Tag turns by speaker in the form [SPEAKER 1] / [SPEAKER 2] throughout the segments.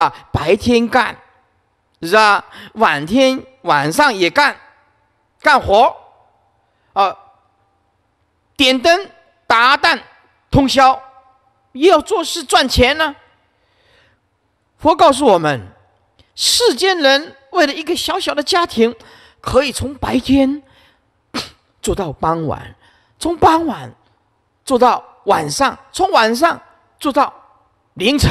[SPEAKER 1] 啊，白天干，是吧？晚天晚上也干，干活，啊，点灯打蛋，通宵，也要做事赚钱呢。佛告诉我们，世间人为了一个小小的家庭，可以从白天 做到傍晚，从傍晚做到晚上，从晚上做到凌晨，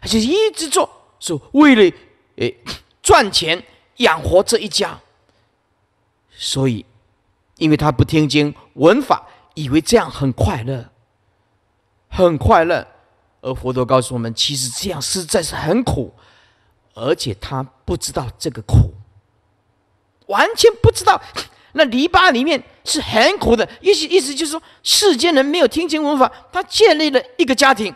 [SPEAKER 1] 而且一直做。是为了诶赚钱养活这一家，所以，因为他不听经闻法，以为这样很快乐，很快乐。而佛陀告诉我们，其实这样实在是很苦，而且他不知道这个苦，完全不知道那篱笆里面是很苦的。意思意思就是说，世间人没有听经闻法，他建立了一个家庭，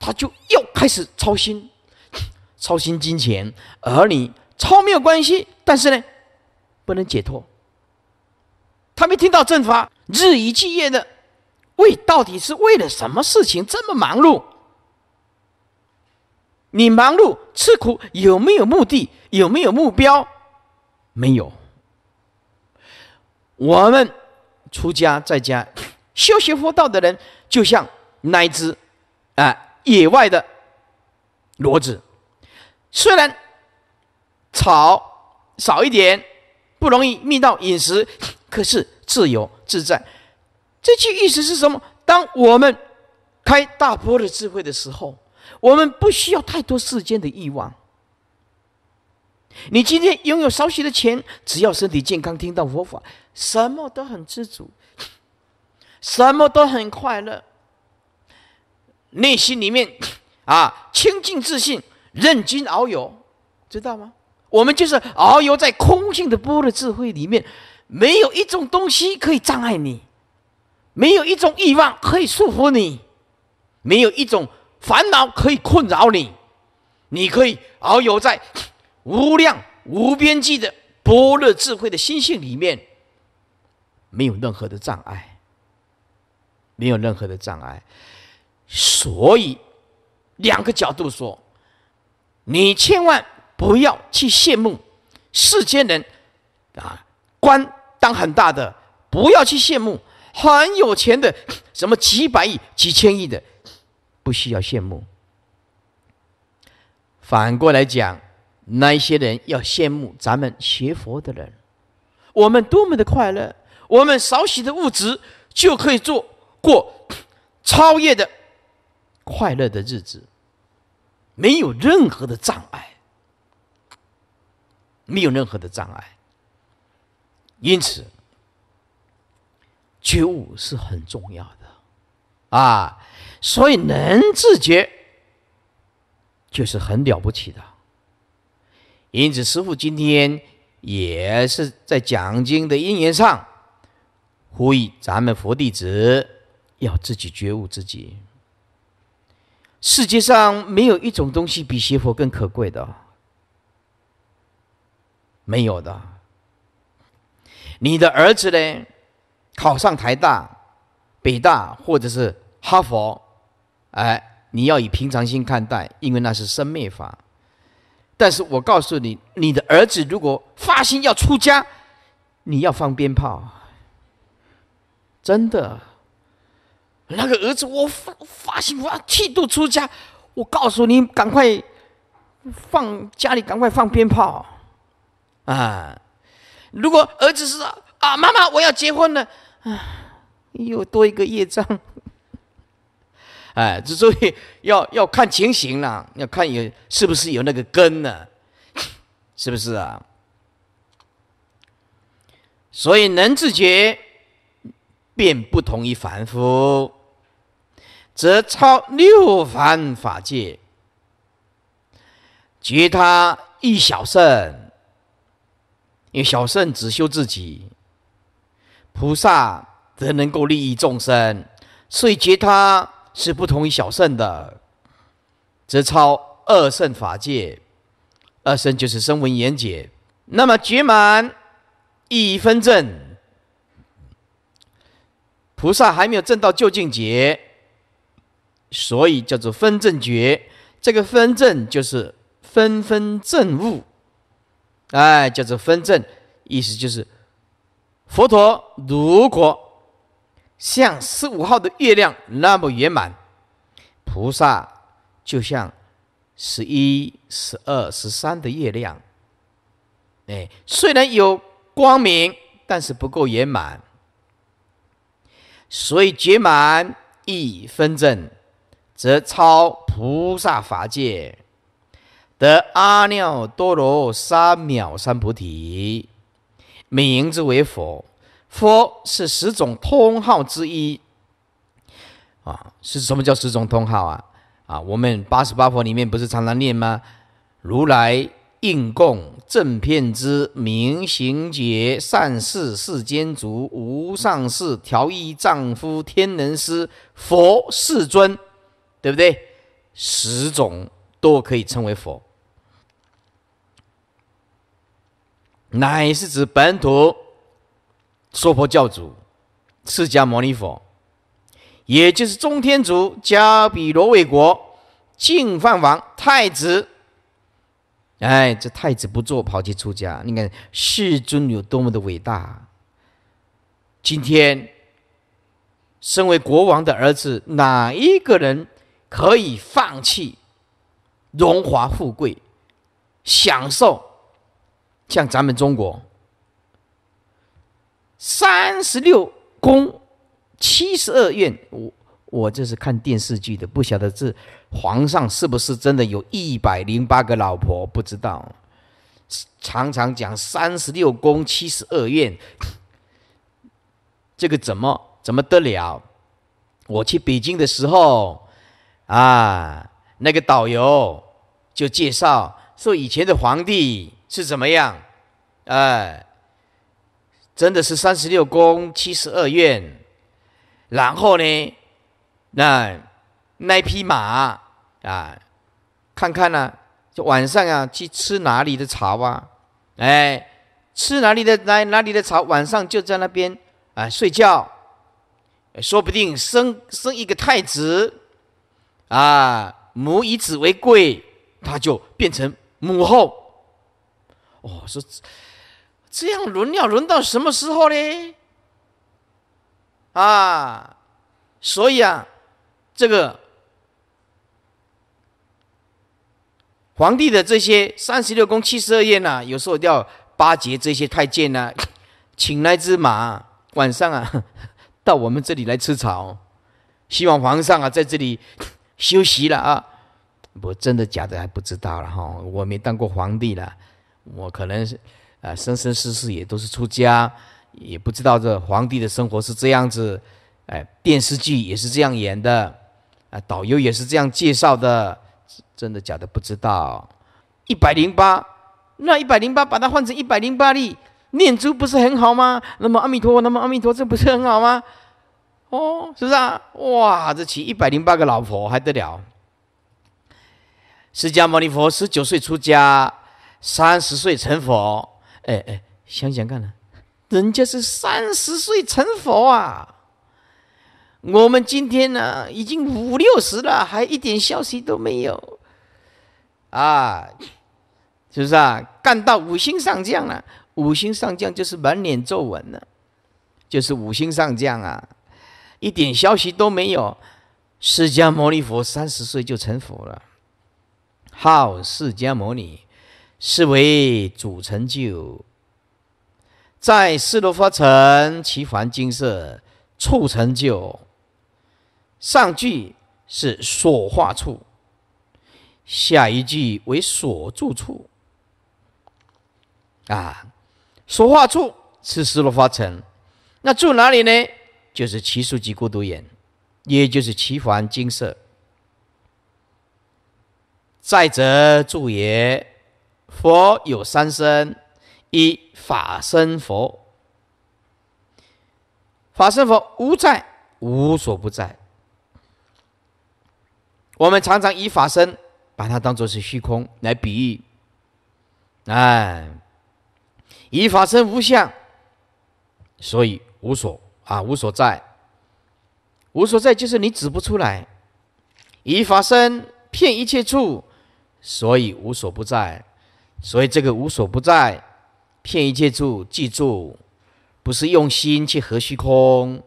[SPEAKER 1] 他就又开始操心。操心金钱，而你操没有关系，但是呢，不能解脱。他没听到正法，日以继夜的为到底是为了什么事情这么忙碌？你忙碌吃苦有没有目的？有没有目标？没有。我们出家在家修行佛道的人，就像那只啊野外的骡子。虽然草少一点，不容易觅到饮食，可是自由自在。这句意思是什么？当我们开大波的智慧的时候，我们不需要太多世间的欲望。你今天拥有少许的钱，只要身体健康，听到佛法，什么都很知足，什么都很快乐，内心里面啊清净自信。任君遨游，知道吗？我们就是遨游在空性的波的智慧里面，没有一种东西可以障碍你，没有一种欲望可以束缚你，没有一种烦恼可以困扰你。你可以遨游在无量无边际的波若智慧的心性里面，没有任何的障碍，没有任何的障碍。所以，两个角度说。你千万不要去羡慕世间人，啊，官当很大的，不要去羡慕很有钱的，什么几百亿、几千亿的，不需要羡慕。反过来讲，那些人要羡慕咱们学佛的人，我们多么的快乐，我们少许的物质就可以做过超越的快乐的日子。没有任何的障碍，没有任何的障碍，因此觉悟是很重要的，啊，所以能自觉就是很了不起的。因此，师父今天也是在讲经的因缘上呼吁咱们佛弟子要自己觉悟自己。世界上没有一种东西比邪佛更可贵的，没有的。你的儿子呢，考上台大、北大或者是哈佛，哎，你要以平常心看待，因为那是生灭法。但是我告诉你，你的儿子如果发心要出家，你要放鞭炮，真的。那个儿子，我发发心，我要剃度出家。我告诉你，赶快放家里，赶快放鞭炮，啊！如果儿子是啊，妈妈我要结婚了，啊，又多一个业障。哎，之所以要要看情形了，要看有是不是有那个根呢，是不是啊？所以能自觉，便不同于凡夫。则超六凡法界，觉他一小圣，因为小圣只修自己，菩萨则能够利益众生，所以觉他是不同于小圣的。则超二圣法界，二圣就是声闻言解，那么结满一分正，菩萨还没有证到究竟结。所以叫做分正觉，这个分正就是分分正悟，哎，叫做分正，意思就是佛陀如果像十五号的月亮那么圆满，菩萨就像十一、十二、十三的月亮，哎，虽然有光明，但是不够圆满，所以觉满亦分正。则超菩萨法界，得阿耨多罗三藐三菩提，名之为佛。佛是十种通号之一。啊，是什么叫十种通号啊？啊，我们八十八佛里面不是常常念吗？如来应供正遍知明行劫善事世间足无上士调御丈夫天人师佛世尊。对不对？十种都可以称为佛，乃是指本土娑婆教主释迦牟尼佛，也就是中天竺迦毗罗卫国净饭王太子。哎，这太子不做，跑去出家。你看世尊有多么的伟大！今天，身为国王的儿子，哪一个人？可以放弃荣华富贵，享受像咱们中国三十六宫七十二院。我我这是看电视剧的，不晓得这皇上是不是真的有一百零八个老婆，不知道。常常讲三十六宫七十二院，这个怎么怎么得了？我去北京的时候。啊，那个导游就介绍说，以前的皇帝是怎么样？哎，真的是三十六宫七十二院。然后呢，那那匹马啊，看看呢，就晚上啊去吃哪里的茶啊，哎，吃哪里的哪哪里的茶？晚上就在那边啊睡觉，说不定生生一个太子。啊，母以子为贵，他就变成母后。哦，说这样轮要轮到什么时候呢？啊，所以啊，这个皇帝的这些三十六宫七十二院呐，有时候要巴结这些太监呐，请来只马，晚上啊 到我们这里来吃草，希望皇上啊在这里。休息了啊！我真的假的还不知道了哈。我没当过皇帝了，我可能，啊，生生世世也都是出家，也不知道这皇帝的生活是这样子。哎，电视剧也是这样演的，啊，导游也是这样介绍的，真的假的不知道。一百零八，那一百零八，把它换成一百零八粒念珠，不是很好吗？那么阿弥陀，佛，那么阿弥陀，这不是很好吗？哦，是不是啊？哇，这娶一百零八个老婆还得了？释迦牟尼佛十九岁出家，三十岁成佛。哎哎，想想看呢，人家是三十岁成佛啊。我们今天呢，已经五六十了，还一点消息都没有。啊，是不是啊？干到五星上将了，五星上将就是满脸皱纹了，就是五星上将啊。一点消息都没有。释迦牟尼佛三十岁就成佛了，号释迦牟尼，是为主成就，在世罗花城其凡金色处成就。上句是所化处，下一句为所住处。啊，所化处是失罗花城，那住哪里呢？就是奇数及孤独眼，也就是奇凡金色。再则住也，佛有三身：一法身佛，法身佛无在，无所不在。我们常常以法身把它当做是虚空来比喻，哎，以法身无相，所以无所。啊，无所在，无所在就是你指不出来，以法身骗一切处，所以无所不在。所以这个无所不在，骗一切处，记住，不是用心去合虚空，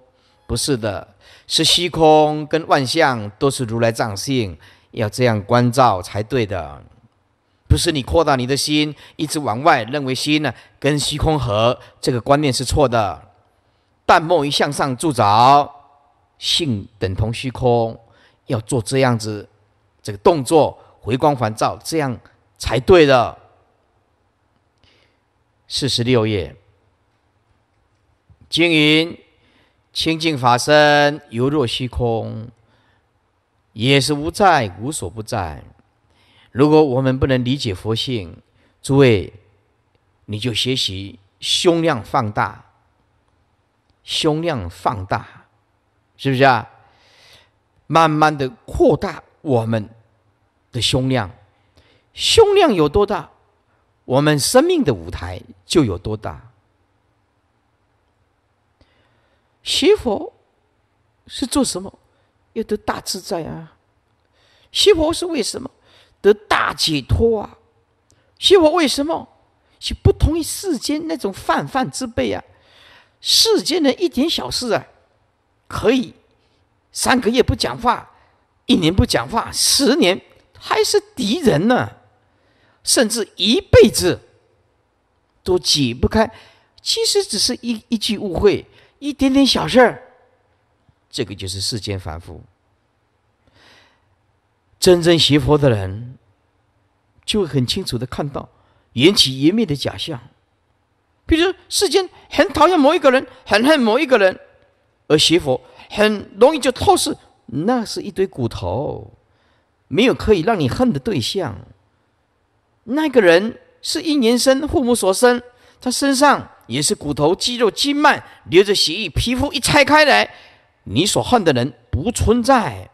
[SPEAKER 1] 不是的，是虚空跟万象都是如来藏性，要这样关照才对的。不是你扩大你的心，一直往外认为心呢跟虚空合，这个观念是错的。淡漠于向上铸造性等同虚空，要做这样子这个动作，回光返照，这样才对的。四十六页，经云：清净法身犹若虚空，也是无在无所不在。如果我们不能理解佛性，诸位你就学习胸量放大。胸量放大，是不是啊？慢慢的扩大我们的胸量，胸量有多大，我们生命的舞台就有多大。学佛是做什么？要得大自在啊！学佛是为什么？得大解脱啊！学佛为什么是不同于世间那种泛泛之辈啊？世间的一点小事啊，可以三个月不讲话，一年不讲话，十年还是敌人呢，甚至一辈子都解不开。其实只是一一句误会，一点点小事儿，这个就是世间凡夫。真正学佛的人，就会很清楚的看到缘起缘灭的假象。比如世间很讨厌某一个人，很恨某一个人，而学佛很容易就透视，那是一堆骨头，没有可以让你恨的对象。那个人是因缘生，父母所生，他身上也是骨头、肌肉、筋脉，流着血液，皮肤一拆开来，你所恨的人不存在。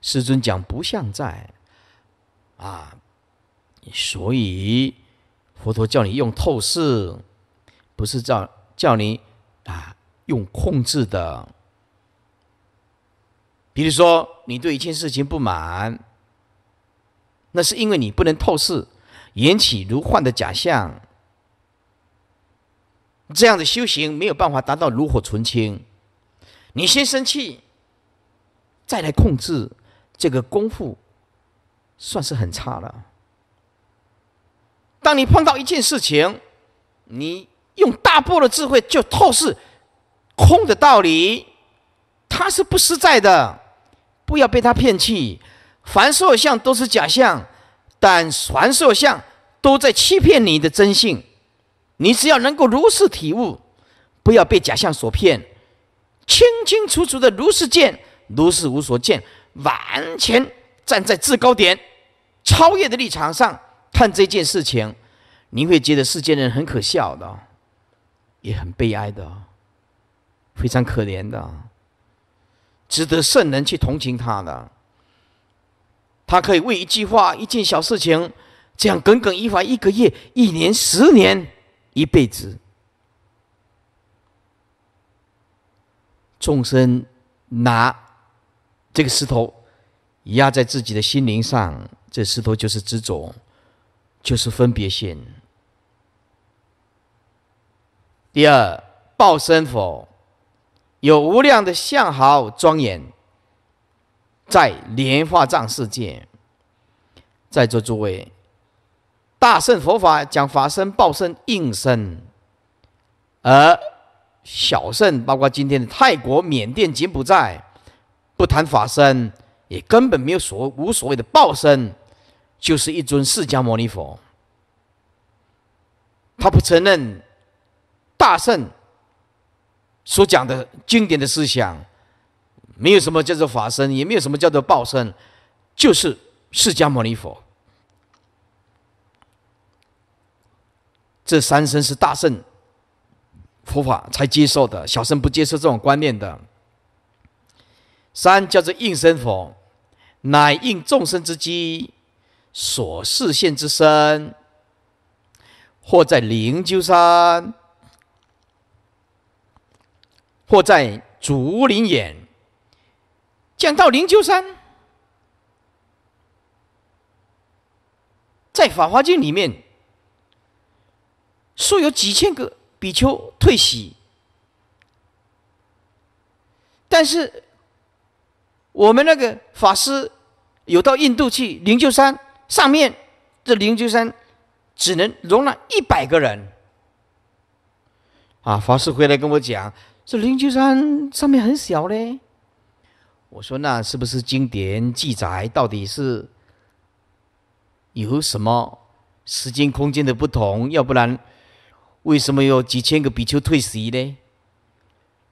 [SPEAKER 1] 师尊讲不像在，啊，所以佛陀叫你用透视。不是叫叫你啊用控制的，比如说你对一件事情不满，那是因为你不能透视引起如幻的假象，这样的修行没有办法达到炉火纯青。你先生气，再来控制这个功夫，算是很差了。当你碰到一件事情，你。用大波的智慧就透视空的道理，它是不实在的，不要被他骗去。凡受相都是假象，但凡受相都在欺骗你的真性。你只要能够如实体悟，不要被假象所骗，清清楚楚的如实见，如是无所见，完全站在制高点、超越的立场上看这件事情，你会觉得世间人很可笑的。也很悲哀的，非常可怜的，值得圣人去同情他的。他可以为一句话、一件小事情，这样耿耿于怀一个月、一年、十年、一辈子。众生拿这个石头压在自己的心灵上，这石头就是执着，就是分别心。第二，报身佛有无量的相好庄严，在莲花藏世界，在座诸位，大圣佛法讲法身、报身、应身，而小圣包括今天的泰国、缅甸、柬埔寨，不谈法身，也根本没有所无所谓的报身，就是一尊释迦牟尼佛，他不承认。大圣所讲的经典的思想，没有什么叫做法身，也没有什么叫做报身，就是释迦牟尼佛。这三身是大圣佛法才接受的，小圣不接受这种观念的。三叫做应身佛，乃应众生之机，所示现之身，或在灵鹫山。或在竹林演，讲到灵鹫山，在《法华经》里面说有几千个比丘退席，但是我们那个法师有到印度去灵鹫山上面，这灵鹫山只能容纳一百个人啊！法师回来跟我讲。这灵鹫山上面很小嘞，我说那是不是经典记载到底是有什么时间空间的不同？要不然为什么有几千个比丘退席呢？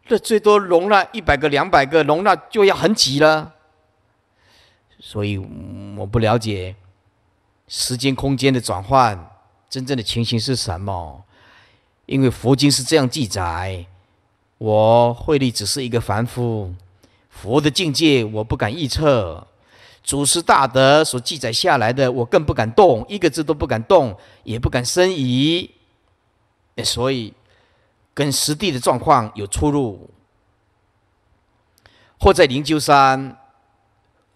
[SPEAKER 1] 这最多容纳一百个、两百个，容纳就要很挤了。所以我不了解时间空间的转换真正的情形是什么，因为佛经是这样记载。我慧力只是一个凡夫，佛的境界我不敢预测，祖师大德所记载下来的，我更不敢动一个字，都不敢动，也不敢生疑，所以跟实地的状况有出入。或在灵鹫山，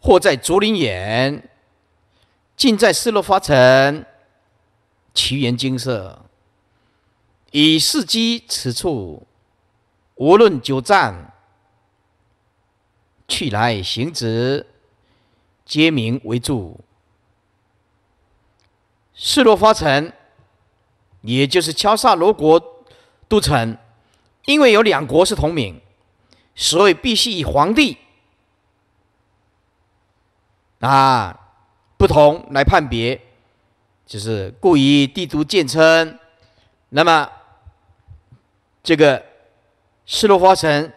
[SPEAKER 1] 或在竹林园，尽在失落花城，奇缘金色，以示机此处。无论久暂，去来行止，皆名为住。示罗发城，也就是敲萨罗国都城。因为有两国是同名，所以必须以皇帝啊不同来判别，就是故以帝都建称。那么，这个。斯洛伐城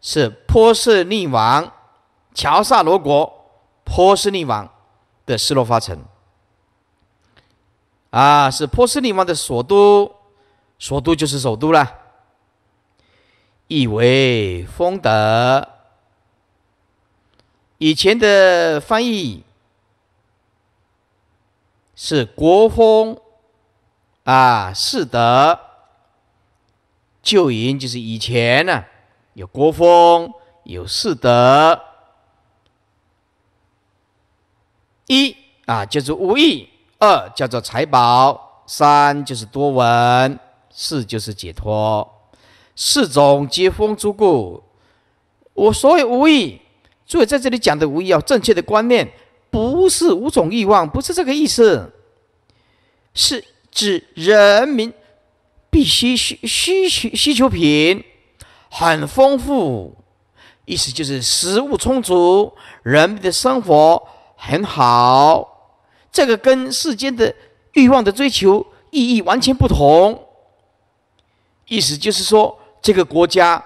[SPEAKER 1] 是波斯匿王乔萨罗国波斯匿王的斯洛伐城，啊，是波斯匿王的首都，首都就是首都了。意为丰德，以前的翻译是国风，啊，是德。旧因就是以前呢，有国风，有四德，一啊叫做无欲，二叫做财宝，三就是多闻，四就是解脱，四种皆风诸故。我所谓无欲，诸位在这里讲的无欲要正确的观念，不是五种欲望，不是这个意思，是指人民。必须需需求需求品很丰富，意思就是食物充足，人民的生活很好。这个跟世间的欲望的追求意义完全不同。意思就是说，这个国家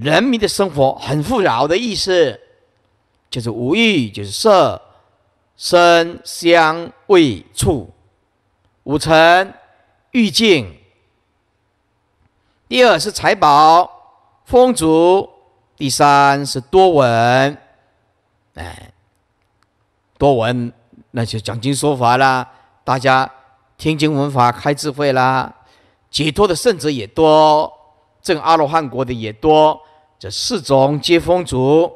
[SPEAKER 1] 人民的生活很富饶的意思，就是无欲，就是色、声、香、味、触五层欲境。第二是财宝丰足，第三是多闻，哎，多闻那就讲经说法啦，大家听经闻法开智慧啦，解脱的圣者也多，正阿罗汉国的也多，这四种皆丰足。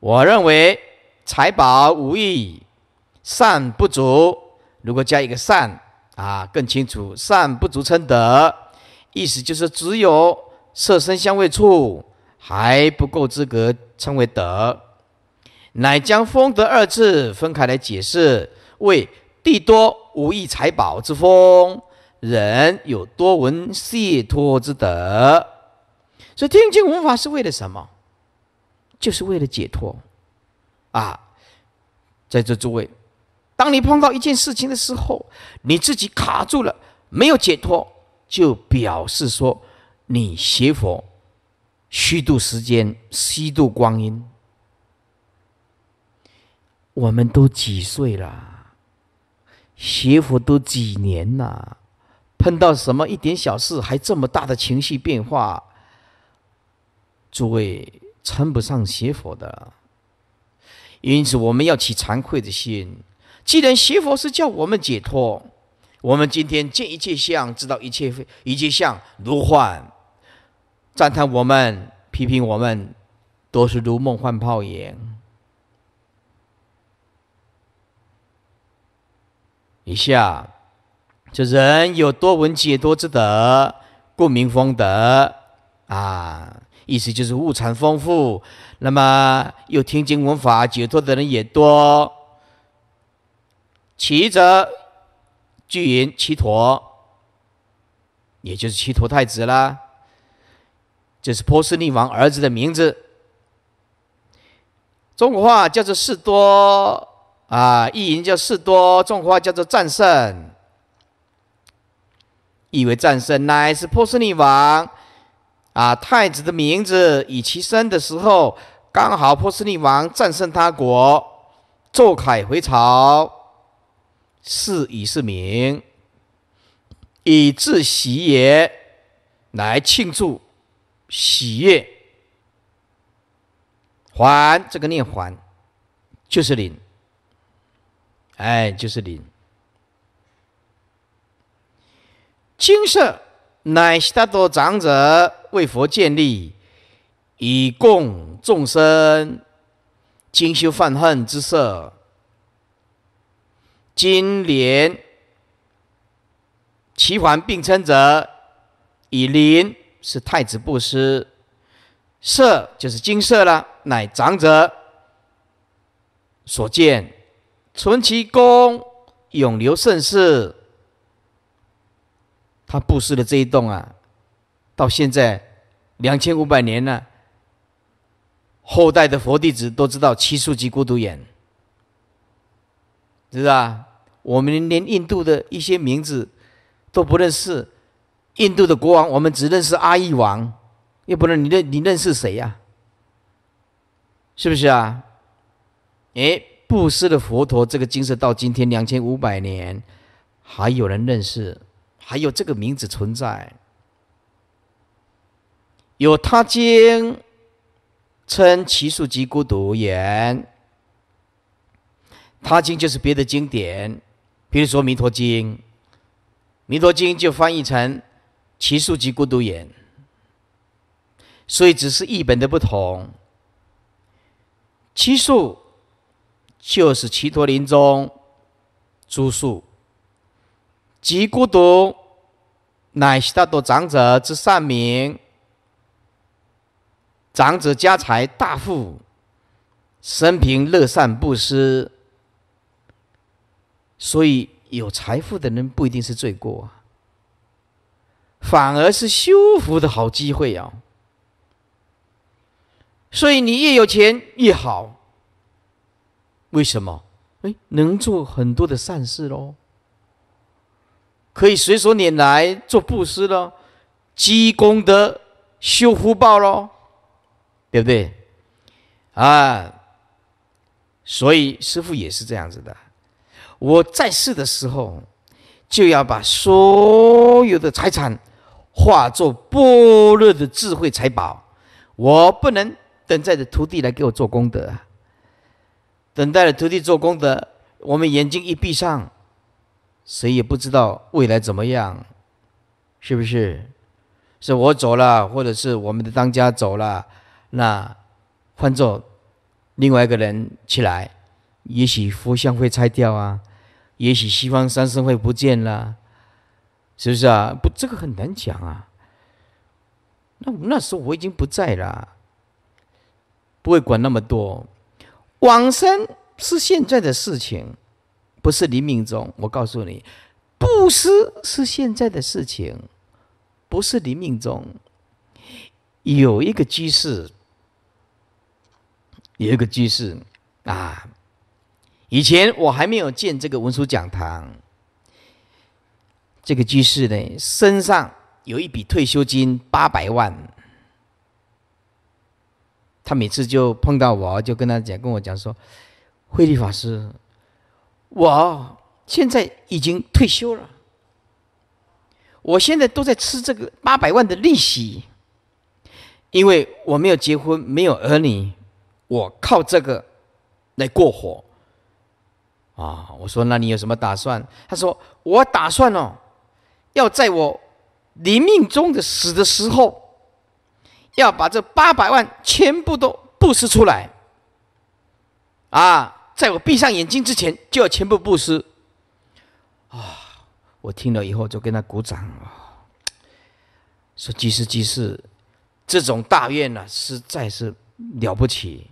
[SPEAKER 1] 我认为财宝无益，善不足。如果加一个善啊，更清楚，善不足称德。意思就是，只有色身相位处还不够资格称为德，乃将“风德”二字分开来解释，为地多无异财宝之风，人有多闻解脱之德。所以听经闻法是为了什么？就是为了解脱啊！在这诸位，当你碰到一件事情的时候，你自己卡住了，没有解脱。就表示说，你学佛虚度时间、虚度光阴。我们都几岁了，学佛都几年了，碰到什么一点小事还这么大的情绪变化，诸位称不上学佛的。因此，我们要起惭愧的心。既然学佛是叫我们解脱。我们今天见一切相，知道一切非一切相如幻，赞叹我们、批评我们，都是如梦幻泡影。以下，这人有多闻解多之德，故名风德啊，意思就是物产丰富。那么又听经闻法解脱的人也多，其则。巨云七陀，也就是七陀太子啦。这是波斯匿王儿子的名字。中国话叫做士多啊，意淫叫士多。中国话叫做战胜，意为战胜，乃是波斯匿王啊太子的名字。以其生的时候，刚好波斯匿王战胜他国，奏凯回朝。是以是名，以自喜也，来庆祝喜悦。还这个念还，就是零。哎，就是零。金色乃悉达多长者为佛建立，以供众生精修犯恨之色。金莲、齐桓并称者，以林是太子布施，色就是金色了，乃长者所见。存其功，永留盛世。他布施的这一栋啊，到现在两千五百年了，后代的佛弟子都知道七树及孤独园。是啊？我们连印度的一些名字都不认识，印度的国王，我们只认识阿育王，又不能你认你认识谁呀？是不是啊？哎，布施的佛陀这个精神到今天两千五百年，还有人认识，还有这个名字存在，有他经称其数及孤独言。他经就是别的经典，比如说《弥陀经》，《弥陀经》就翻译成《奇数及孤独也。所以只是一本的不同。奇数就是奇陀林中诸数，及孤独乃悉达多长者之善名，长者家财大富，生平乐善布施。所以有财富的人不一定是罪过啊，反而是修福的好机会啊。所以你越有钱越好，为什么？哎，能做很多的善事喽，可以随手拈来做布施喽，积功德、修福报喽，对不对？啊，所以师傅也是这样子的。我在世的时候，就要把所有的财产化作般若的智慧财宝。我不能等待着徒弟来给我做功德，等待着徒弟做功德，我们眼睛一闭上，谁也不知道未来怎么样，是不是？是我走了，或者是我们的当家走了，那换做另外一个人起来，也许佛像会拆掉啊。也许西方三圣会不见了，是不是啊？不，这个很难讲啊。那我那时候我已经不在了，不会管那么多。往生是现在的事情，不是黎明中。我告诉你，布施是现在的事情，不是黎明中。有一个居士，有一个居士啊。以前我还没有建这个文书讲堂，这个居士呢，身上有一笔退休金八百万。他每次就碰到我，就跟他讲，跟我讲说：“慧立法师，我现在已经退休了，我现在都在吃这个八百万的利息，因为我没有结婚，没有儿女，我靠这个来过活。”啊！我说，那你有什么打算？他说：“我打算哦，要在我临命终的死的时候，要把这八百万全部都布施出来。啊，在我闭上眼睛之前，就要全部布施。”啊！我听了以后就跟他鼓掌啊，说：“吉时吉时这种大愿呢，实在是了不起。”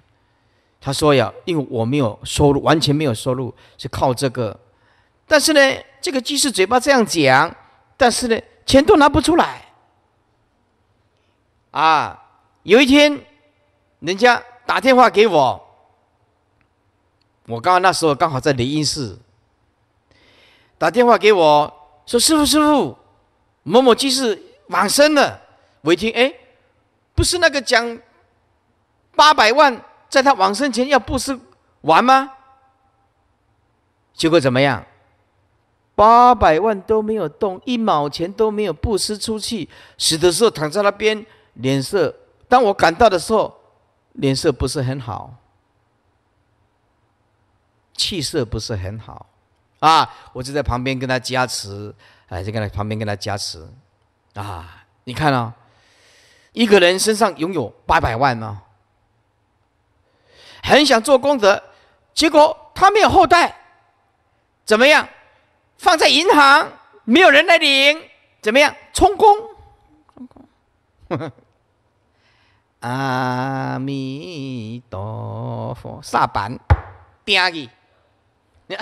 [SPEAKER 1] 他说呀，因为我没有收入，完全没有收入，是靠这个。但是呢，这个技士嘴巴这样讲，但是呢，钱都拿不出来。啊，有一天，人家打电话给我，我刚刚那时候刚好在雷音寺。打电话给我说：“师傅，师傅，某某技师往生了。”我一听，哎，不是那个讲八百万。在他往生前要布施完吗？结果怎么样？八百万都没有动，一毛钱都没有布施出去。死的时候躺在那边，脸色……当我赶到的时候，脸色不是很好，气色不是很好。啊，我就在旁边跟他加持，哎，就他旁边跟他加持。啊，你看啊，一个人身上拥有八百万呢。很想做功德，结果他没有后代，怎么样？放在银行，没有人来领，怎么样？充公。阿弥陀佛，啥板？爹你，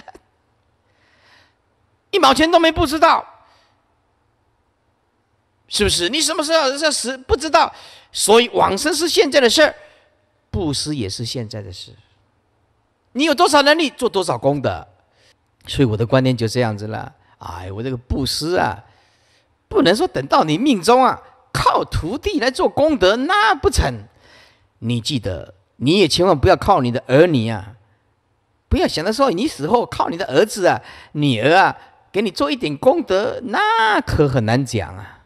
[SPEAKER 1] 一毛钱都没不知道，是不是？你什么时候认识？不知道，所以往生是现在的事儿。布施也是现在的事，你有多少能力做多少功德，所以我的观念就这样子了。哎，我这个布施啊，不能说等到你命中啊，靠徒弟来做功德那不成。你记得，你也千万不要靠你的儿女啊，不要想着说你死后靠你的儿子啊、女儿啊给你做一点功德，那可很难讲啊，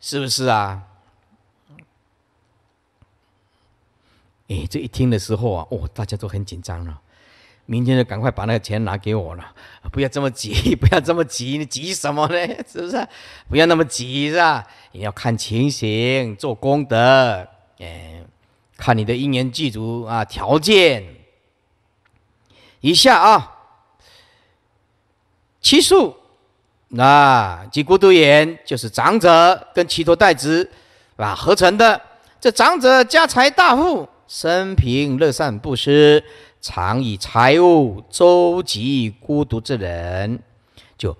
[SPEAKER 1] 是不是啊？哎，这一听的时候啊，哦，大家都很紧张了。明天就赶快把那个钱拿给我了，不要这么急，不要这么急，你急什么呢？是不是？不要那么急，是吧？也要看情形，做功德，哎，看你的姻缘具足啊，条件。一下啊，七宿，那及孤独眼就是长者跟七头带子，啊合成的，这长者家财大富。生平乐善不施，常以财物周济孤独之人，就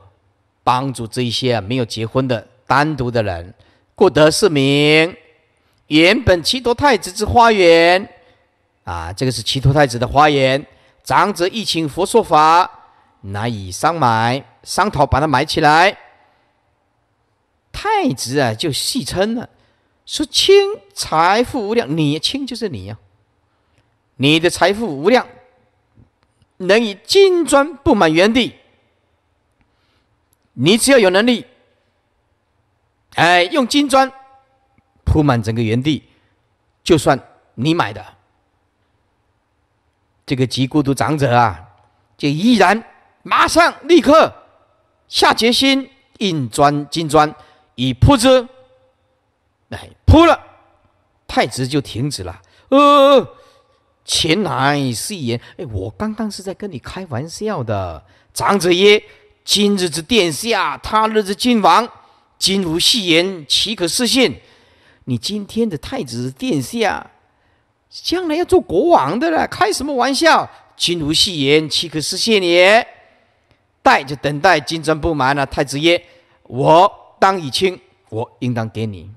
[SPEAKER 1] 帮助这一些没有结婚的、单独的人，故得是名。原本七陀太子之花园，啊，这个是七陀太子的花园。长者欲请佛说法，难以商买，商讨把它埋起来。太子啊，就戏称了。说：“清财富无量，你清就是你呀。你的财富无量，能以金砖布满原地。你只要有能力，哎，用金砖铺满整个原地，就算你买的这个极孤独长者啊，就毅然马上立刻下决心，硬砖金砖以铺之，来。”扑了，太子就停止了。呃，前来戏言，哎，我刚刚是在跟你开玩笑的。长者曰：今日之殿下，他日之君王，今无戏言，岂可失信？你今天的太子殿下，将来要做国王的了，开什么玩笑？今无戏言，岂可失信也？待就等待金针不满了。太子曰：我当以亲，我应当给你。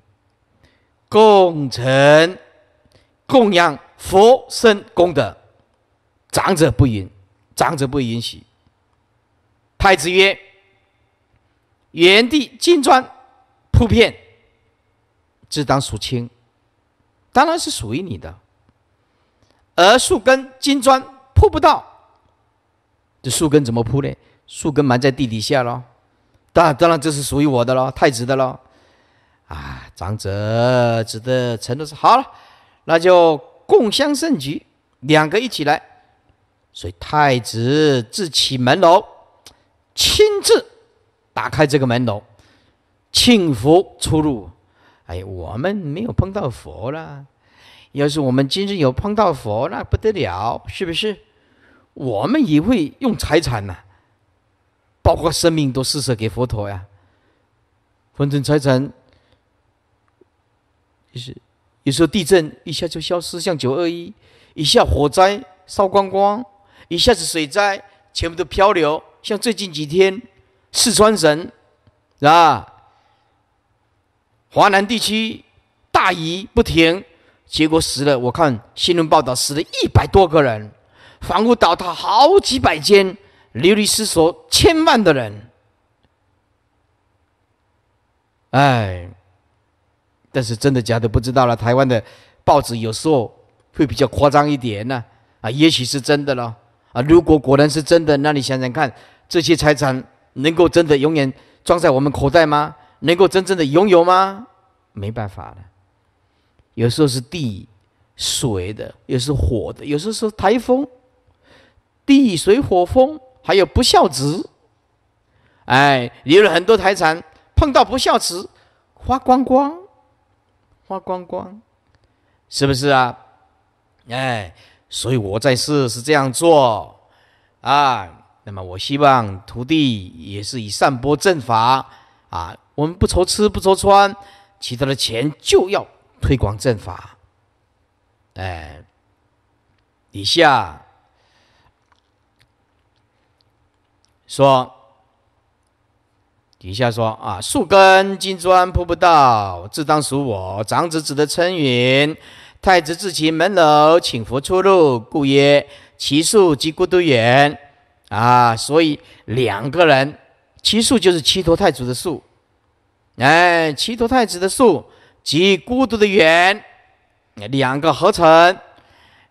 [SPEAKER 1] 共成供养佛身功德，长者不允，长者不允许。太子曰：“原地金砖铺片，自当属清，当然是属于你的。而树根金砖铺不到，这树根怎么铺呢？树根埋在地底下喽，当然，当然这是属于我的喽，太子的喽。”啊，长者只得承诺说：“好了，那就共襄盛举，两个一起来。”所以太子自起门楼，亲自打开这个门楼，庆佛出入。哎，我们没有碰到佛啦。要是我们今日有碰到佛，那不得了，是不是？我们也会用财产呐，包括生命都施舍给佛陀呀，分成财产。就是有时候地震一下就消失，像九二一一下火灾烧光光，一下子水灾全部都漂流，像最近几天四川省啊，华南地区大雨不停，结果死了。我看新闻报道死了一百多个人，房屋倒塌好几百间，流离失所千万的人，哎。但是真的假的不知道了。台湾的报纸有时候会比较夸张一点呢，啊，也许是真的了。啊，如果果然是真的，那你想想看，这些财产能够真的永远装在我们口袋吗？能够真正的拥有吗？没办法的。有时候是地水的，有时火的，有时候是台风，地水火风，还有不孝子。哎，留了很多财产，碰到不孝子，花光光。花光光，是不是啊？哎，所以我在世是这样做啊。那么，我希望徒弟也是以善播正法啊。我们不愁吃，不愁穿，其他的钱就要推广正法。哎，以下说。底下说啊，树根金砖铺不到，自当属我。长子子的春云，太子自其门楼请佛出入，故曰：其树及孤独园。啊，所以两个人，其树就是七陀太子的树，哎，七陀太子的树及孤独的园，两个合成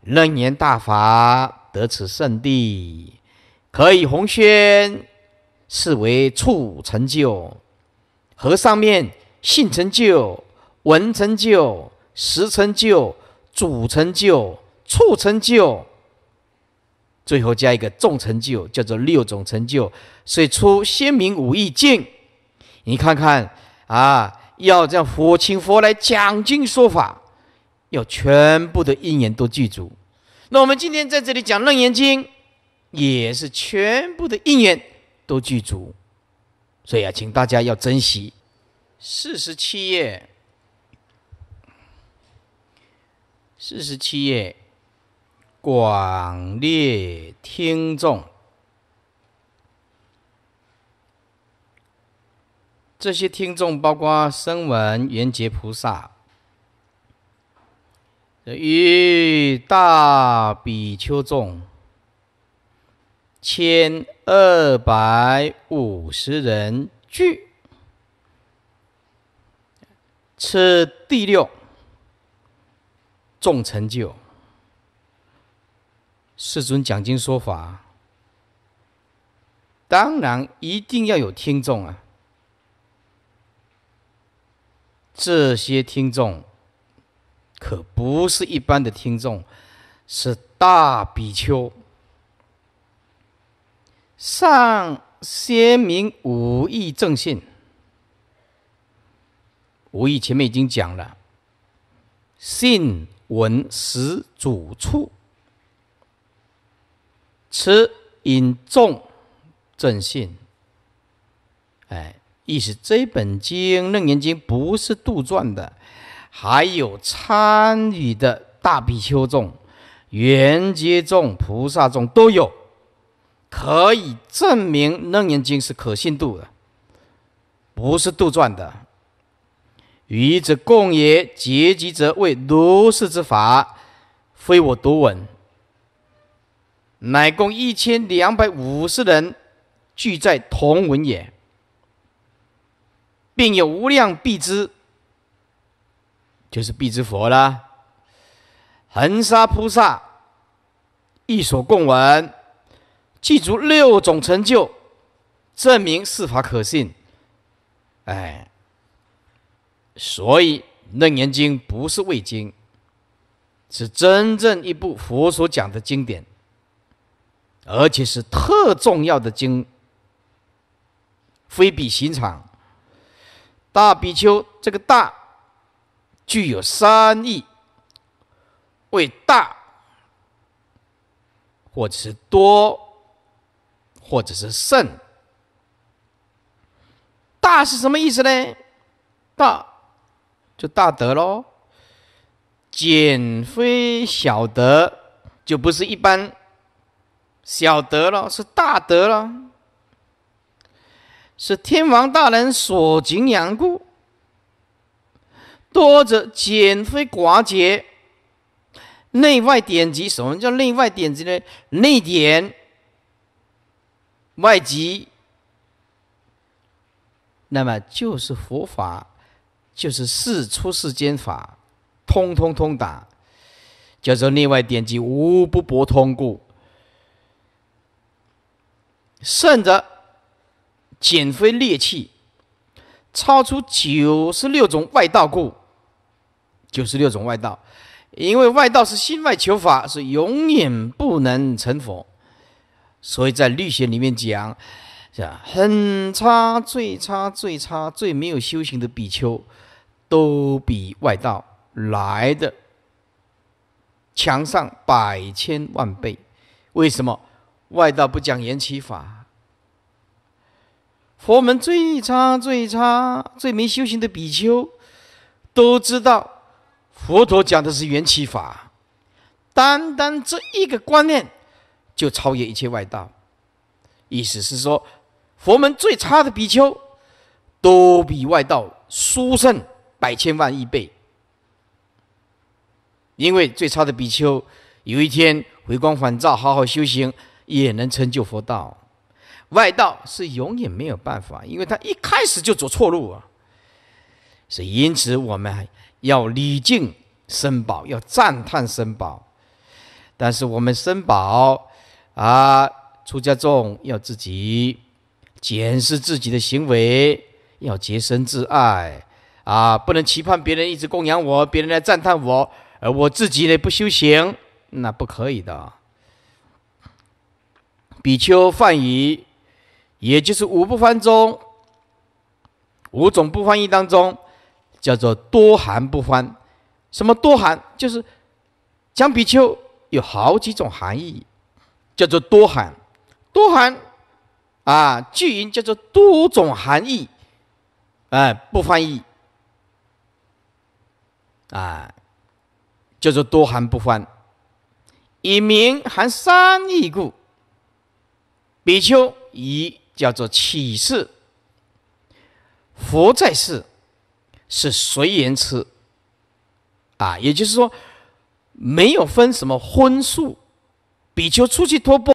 [SPEAKER 1] 楞严大法得此圣地，可以弘宣。是为处成就，和上面性成就、文成就、时成就、主成就、处成就，最后加一个重成就，叫做六种成就，所以出先明五义经。你看看啊，要这样佛请佛来讲经说法，要全部的因缘都具足。那我们今天在这里讲楞严经，也是全部的因缘。都具足，所以啊，请大家要珍惜。四十七页，四十七页，广列听众，这些听众包括声闻、缘觉菩萨、于大比丘众。千二百五十人聚，此第六众成就。世尊讲经说法，当然一定要有听众啊！这些听众可不是一般的听众，是大比丘。上先明无义正信，无义前面已经讲了，信闻食主处，持引众正信，哎，意思这本经楞严经不是杜撰的，还有参与的大比丘众、缘觉众、菩萨众都有。可以证明楞严经是可信度的，不是杜撰的。与之共也，结集者为如是之法，非我独闻，乃共一千两百五十人俱在同文也，并有无量必知，就是必知佛啦，恒沙菩萨亦所共闻。具足六种成就，证明是法可信。哎，所以《楞严经》不是伪经，是真正一部佛所讲的经典，而且是特重要的经，非比寻常。大比丘，这个“大”具有三义：为大，或者是多。或者是圣，大是什么意思呢？大就大德喽，简非小德，就不是一般小德了，是大德了，是天王大人所敬仰故。多者简非寡节，内外典籍。什么叫内外典籍呢？内典。外籍，那么就是佛法，就是四出世间法，通通通达，叫做内外典籍无不博通故。甚者，减分劣气，超出九十六种外道故。九十六种外道，因为外道是心外求法，是永远不能成佛。所以在律学里面讲，是吧？很差，最差，最差，最没有修行的比丘，都比外道来的强上百千万倍。为什么外道不讲缘起法？佛门最差、最差、最没修行的比丘都知道，佛陀讲的是缘起法。单单这一个观念。就超越一切外道，意思是说，佛门最差的比丘，都比外道殊胜百千万亿倍。因为最差的比丘，有一天回光返照，好好修行，也能成就佛道。外道是永远没有办法，因为他一开始就走错路啊。所以，因此我们要礼敬僧宝，要赞叹僧宝，但是我们僧宝。啊，出家重要自己检视自己的行为，要洁身自爱啊！不能期盼别人一直供养我，别人来赞叹我，而我自己呢不修行，那不可以的。比丘梵语，也就是五不翻中，五种不翻译当中，叫做多含不翻。什么多含？就是讲比丘有好几种含义。叫做多含，多含啊，句音叫做多种含义，哎，不翻译，啊，叫做多含不翻，以名含三义故。比丘以叫做起事，佛在世是随缘吃，啊，也就是说，没有分什么荤素。比丘出去托钵。